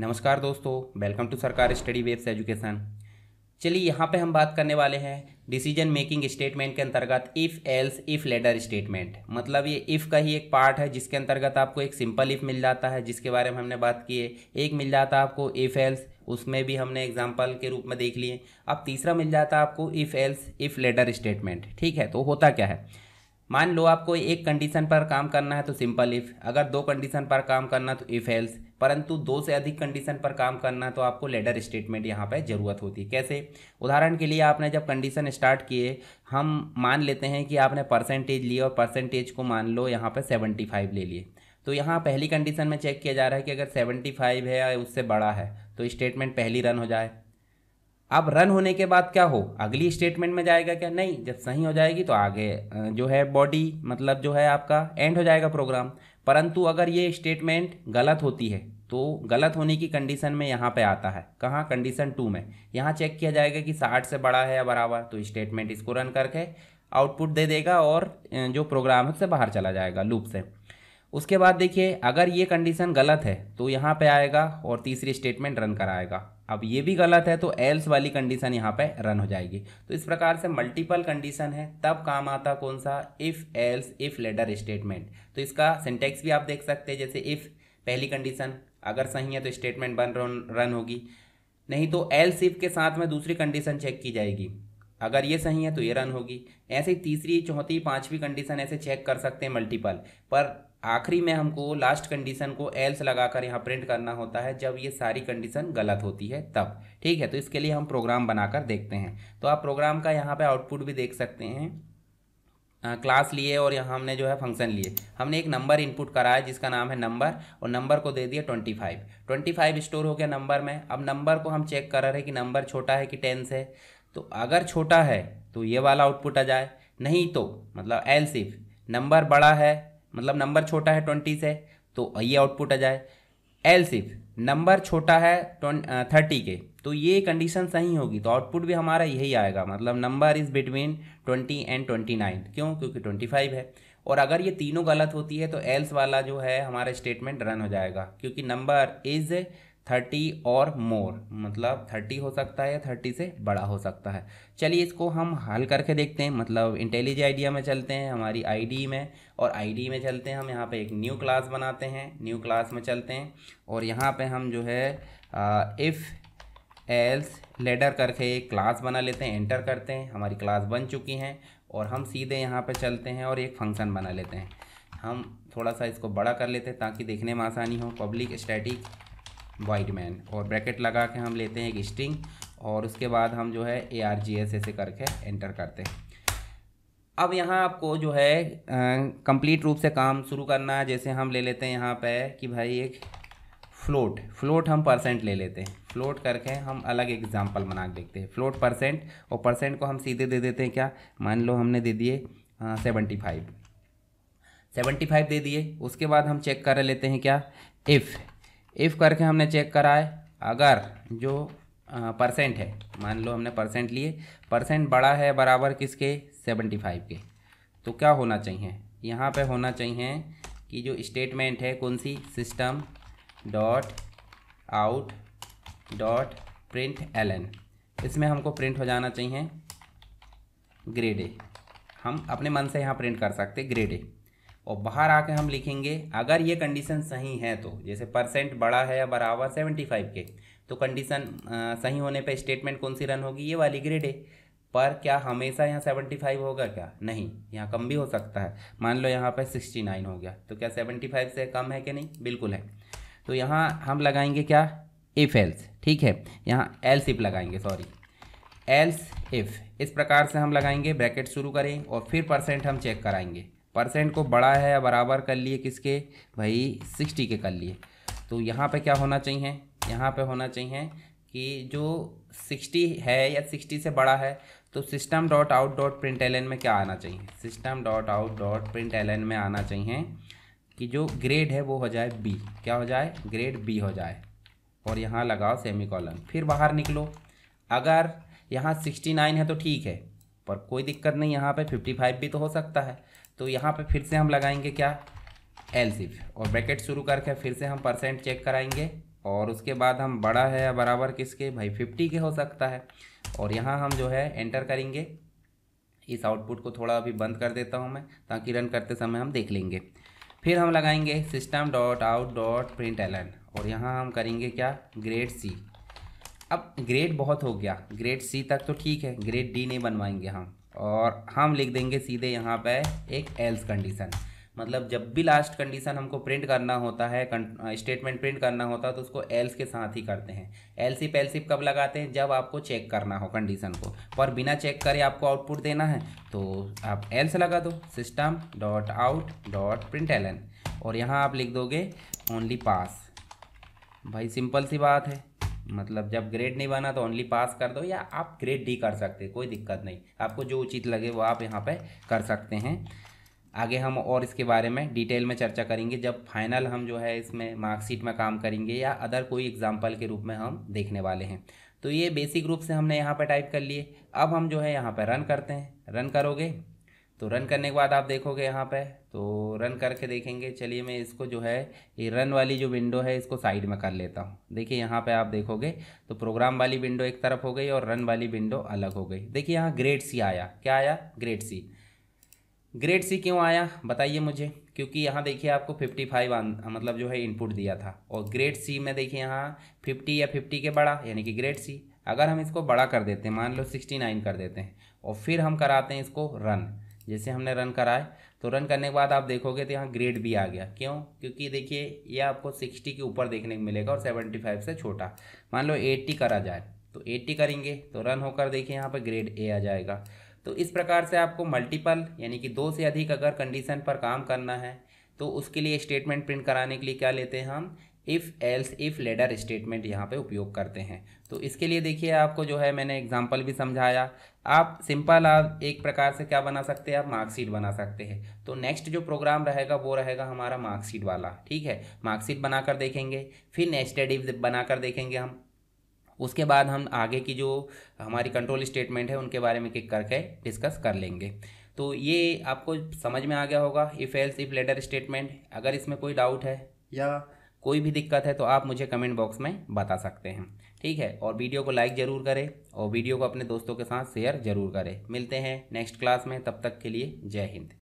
नमस्कार दोस्तों welcome to Sarkar study webs education चलिए यहाँ पे हम बात करने वाले हैं डिसीजन मेकिंग स्टेटमेंट के अंतर्गत if else if ladder statement मतलब ये इफ़ का ही एक पार्ट है जिसके अंतर्गत आपको एक सिंपल इफ़ मिल जाता है जिसके बारे में हमने बात की है एक मिल जाता है आपको इफ़ एल्स उसमें भी हमने एग्जाम्पल के रूप में देख लिए अब तीसरा मिल जाता है आपको if else if ladder statement ठीक है तो होता क्या है मान लो आपको एक कंडीशन पर काम करना है तो सिंपल इफ़ अगर दो कंडीशन पर काम करना तो इफ़ एल्स परंतु दो से अधिक कंडीशन पर काम करना तो आपको लेडर स्टेटमेंट यहाँ पर ज़रूरत होती है कैसे उदाहरण के लिए आपने जब कंडीशन स्टार्ट किए हम मान लेते हैं कि आपने परसेंटेज लिए और परसेंटेज को मान लो यहाँ पर सेवेंटी फाइव ले लिए तो यहाँ पहली कंडीशन में चेक किया जा रहा है कि अगर सेवेंटी फाइव है या उससे बड़ा है तो स्टेटमेंट पहली रन हो जाए अब रन होने के बाद क्या हो अगली स्टेटमेंट में जाएगा क्या नहीं जब सही हो जाएगी तो आगे जो है बॉडी मतलब जो है आपका एंड हो जाएगा प्रोग्राम परंतु अगर ये स्टेटमेंट गलत होती है तो गलत होने की कंडीशन में यहाँ पे आता है कहाँ कंडीशन टू में यहाँ चेक किया जाएगा कि साठ से बड़ा है या बराबर तो स्टेटमेंट इसको रन करके आउटपुट दे देगा और जो प्रोग्राम है उससे बाहर चला जाएगा लूप से उसके बाद देखिए अगर ये कंडीशन गलत है तो यहाँ पे आएगा और तीसरी स्टेटमेंट रन कराएगा अब ये भी गलत है तो एल्स वाली कंडीशन यहाँ पे रन हो जाएगी तो इस प्रकार से मल्टीपल कंडीशन है तब काम आता कौन सा if else if ladder statement तो इसका सिंटेक्स भी आप देख सकते हैं जैसे इफ़ पहली कंडीशन अगर सही है तो स्टेटमेंट बन रन होगी नहीं तो एल्स इफ़ के साथ में दूसरी कंडीशन चेक की जाएगी अगर ये सही है तो ये रन होगी ऐसे ही तीसरी चौथी पाँचवीं कंडीशन ऐसे चेक कर सकते हैं मल्टीपल पर आखिरी में हमको लास्ट कंडीशन को एल्स लगाकर यहाँ प्रिंट करना होता है जब ये सारी कंडीशन गलत होती है तब ठीक है तो इसके लिए हम प्रोग्राम बनाकर देखते हैं तो आप प्रोग्राम का यहाँ पे आउटपुट भी देख सकते हैं क्लास लिए और यहाँ हमने जो है फंक्शन लिए हमने एक नंबर इनपुट कराया जिसका नाम है नंबर और नंबर को दे दिया twenty five twenty five store हो गया नंबर में अब नंबर को हम चेक कर रहे हैं कि नंबर छोटा है कि टेंस है तो अगर छोटा है तो ये वाला आउटपुट आ जाए नहीं तो मतलब एल्स इफ नंबर बड़ा है मतलब नंबर छोटा है ट्वेंटी से तो ये आउटपुट आ जाए एल्स इफ नंबर छोटा है थर्टी के तो ये कंडीशन सही होगी तो आउटपुट भी हमारा यही आएगा मतलब number is between twenty and twenty nine क्यों क्योंकि ट्वेंटी फाइव है और अगर ये तीनों गलत होती है तो एल्स वाला जो है हमारा स्टेटमेंट रन हो जाएगा क्योंकि नंबर इज़ थर्टी और मोर मतलब थर्टी हो सकता है या थर्टी से बड़ा हो सकता है चलिए इसको हम हल करके देखते हैं मतलब इंटेलिजी आइडिया में चलते हैं हमारी आईडी में और आईडी में चलते हैं हम यहाँ पे एक न्यू क्लास बनाते हैं न्यू क्लास में चलते हैं और यहाँ पे हम जो है इफ़ एल्स लेडर करके एक क्लास बना लेते हैं एंटर करते हैं हमारी क्लास बन चुकी हैं और हम सीधे यहाँ पर चलते हैं और एक फंक्शन बना लेते हैं हम थोड़ा सा इसको बड़ा कर लेते हैं ताकि देखने में आसानी हो पब्लिक स्टैटिक वाइट मैन और ब्रैकेट लगा के हम लेते हैं एक स्ट्रिंग और उसके बाद हम जो है ए आर जी एस ऐसे करके एंटर करते हैं अब यहाँ आपको जो है कंप्लीट रूप से काम शुरू करना है जैसे हम ले लेते हैं यहाँ पे कि भाई एक फ्लोट फ्लोट हम परसेंट ले लेते हैं फ्लोट करके हम अलग एग्जाम्पल बना के देखते हैं फ्लोट परसेंट और परसेंट को हम सीधे दे देते हैं क्या मान लो हमने दे दिए सेवेंटी फाइव सेवेंटी फाइव दे दिए उसके बाद हम चेक कर लेते हैं क्या इफ़ इफ़ करके हमने चेक करा है अगर जो परसेंट है मान लो हमने परसेंट लिए परसेंट बड़ा है बराबर किसके सेवेंटी फाइव के तो क्या होना चाहिए यहाँ पे होना चाहिए कि जो स्टेटमेंट है कौन सी system dot out dot print L N इसमें हमको प्रिंट हो जाना चाहिए ग्रेड ए हम अपने मन से यहाँ प्रिंट कर सकते ग्रेड ए और बाहर आके हम लिखेंगे अगर ये कंडीशन सही है तो जैसे परसेंट बड़ा है या बराबर सेवेंटी फाइव के तो कंडीशन सही होने पे स्टेटमेंट कौन सी रन होगी ये वाली ग्रेड है पर क्या हमेशा यहाँ सेवेंटी फाइव होगा क्या नहीं यहाँ कम भी हो सकता है मान लो यहाँ पर सिक्सटी नाइन हो गया तो क्या सेवेंटी फाइव से कम है कि नहीं बिल्कुल है तो यहाँ हम लगाएंगे क्या इफ एल्स ठीक है यहाँ एल्स इफ लगाएंगे सॉरी एल्स इफ इस प्रकार से हम लगाएंगे ब्रैकेट शुरू करें और फिर परसेंट हम चेक कराएंगे परसेंट को बड़ा है या बराबर कर लिए किसके भाई सिक्सटी के कर लिए तो यहाँ पे क्या होना चाहिए यहाँ पे होना चाहिए कि जो सिक्सटी है या सिक्सटी से बड़ा है तो system dot out dot print L में क्या आना चाहिए system dot out dot print L में आना चाहिए कि जो ग्रेड है वो हो जाए बी क्या हो जाए ग्रेड बी हो जाए और यहाँ लगाओ सेमी कॉलन फिर बाहर निकलो अगर यहाँ सिक्सटी नाइन है तो ठीक है पर कोई दिक्कत नहीं यहाँ पे फिफ्टी फाइव भी तो हो सकता है तो यहाँ पे फिर से हम लगाएंगे क्या एल सिफ और ब्रैकेट शुरू करके फिर से हम परसेंट चेक कराएंगे और उसके बाद हम बड़ा है या बराबर किसके भाई फिफ्टी के हो सकता है और यहाँ हम जो है एंटर करेंगे इस आउटपुट को थोड़ा अभी बंद कर देता हूँ मैं ताकि रन करते समय हम देख लेंगे फिर हम लगाएंगे system dot out dot print L और यहाँ हम करेंगे क्या ग्रेड सी अब ग्रेड बहुत हो गया ग्रेड सी तक तो ठीक है ग्रेड डी नहीं बनवाएंगे हम और हम लिख देंगे सीधे यहाँ पे एक एल्स कंडीशन मतलब जब भी लास्ट कंडीशन हमको प्रिंट करना होता है स्टेटमेंट प्रिंट करना होता है तो उसको एल्स के साथ ही करते हैं एलसिप एलसिप कब लगाते हैं जब आपको चेक करना हो कंडीशन को पर बिना चेक करे आपको आउटपुट देना है तो आप एल्स लगा दो system dot out dot print L और यहाँ आप लिख दोगे ओनली पास भाई सिंपल सी बात है मतलब जब ग्रेड नहीं बना तो ओनली पास कर दो या आप ग्रेड डी कर सकते कोई दिक्कत नहीं आपको जो उचित लगे वो आप यहाँ पर कर सकते हैं आगे हम और इसके बारे में डिटेल में चर्चा करेंगे जब फाइनल हम जो है इसमें मार्कशीट में काम करेंगे या अदर कोई एग्जाम्पल के रूप में हम देखने वाले हैं तो ये बेसिक रूप से हमने यहाँ पर टाइप कर लिए अब हम जो है यहाँ पर रन करते हैं रन करोगे तो रन हम्म। करने के बाद आप देखोगे यहाँ पे तो रन करके देखेंगे चलिए मैं इसको जो है ये रन वाली जो विंडो है इसको साइड में कर लेता हूँ देखिए यहाँ पे आप देखोगे तो प्रोग्राम वाली विंडो एक तरफ हो गई और रन वाली विंडो अलग हो गई देखिए यहाँ ग्रेड सी आया क्या आया ग्रेड सी ग्रेड सी क्यों आया बताइए मुझे क्योंकि यहाँ देखिए आपको फिफ्टी फाइव मतलब जो है इनपुट दिया था और ग्रेड सी में देखिए यहाँ फिफ्टी या फिफ्टी के बड़ा यानी कि ग्रेड सी अगर हम इसको बड़ा कर देते हैं मान लो सिक्सटी नाइन कर देते हैं और फिर हम कराते हैं इसको रन जैसे हमने रन कराए तो रन करने के बाद आप देखोगे तो यहाँ ग्रेड भी आ गया क्यों क्योंकि देखिए ये आपको सिक्सटी के ऊपर देखने को मिलेगा और सेवेंटी फाइव से छोटा मान लो एट्टी करा जाए तो एट्टी करेंगे तो रन होकर देखिए यहाँ पर ग्रेड ए आ जाएगा तो इस प्रकार से आपको मल्टीपल यानी कि दो से अधिक अगर कंडीशन पर काम करना है तो उसके लिए स्टेटमेंट प्रिंट कराने के लिए क्या लेते हैं हम if else if ladder statement यहाँ पे उपयोग करते हैं तो इसके लिए देखिए आपको जो है मैंने एग्जाम्पल भी समझाया आप सिंपल आप एक प्रकार से क्या बना सकते हैं आप मार्कशीट बना सकते हैं तो नेक्स्ट जो प्रोग्राम रहेगा वो रहेगा हमारा मार्कशीट वाला ठीक है मार्कशीट बनाकर देखेंगे फिर नेस्टेड इफ बनाकर देखेंगे हम उसके बाद हम आगे की जो हमारी कंट्रोल स्टेटमेंट है उनके बारे में क्लिक करके डिस्कस कर लेंगे तो ये आपको समझ में आ गया होगा if else if ladder statement अगर इसमें कोई डाउट है या कोई भी दिक्कत है तो आप मुझे कमेंट बॉक्स में बता सकते हैं ठीक है और वीडियो को लाइक ज़रूर करें और वीडियो को अपने दोस्तों के साथ शेयर ज़रूर करें मिलते हैं नेक्स्ट क्लास में तब तक के लिए जय हिंद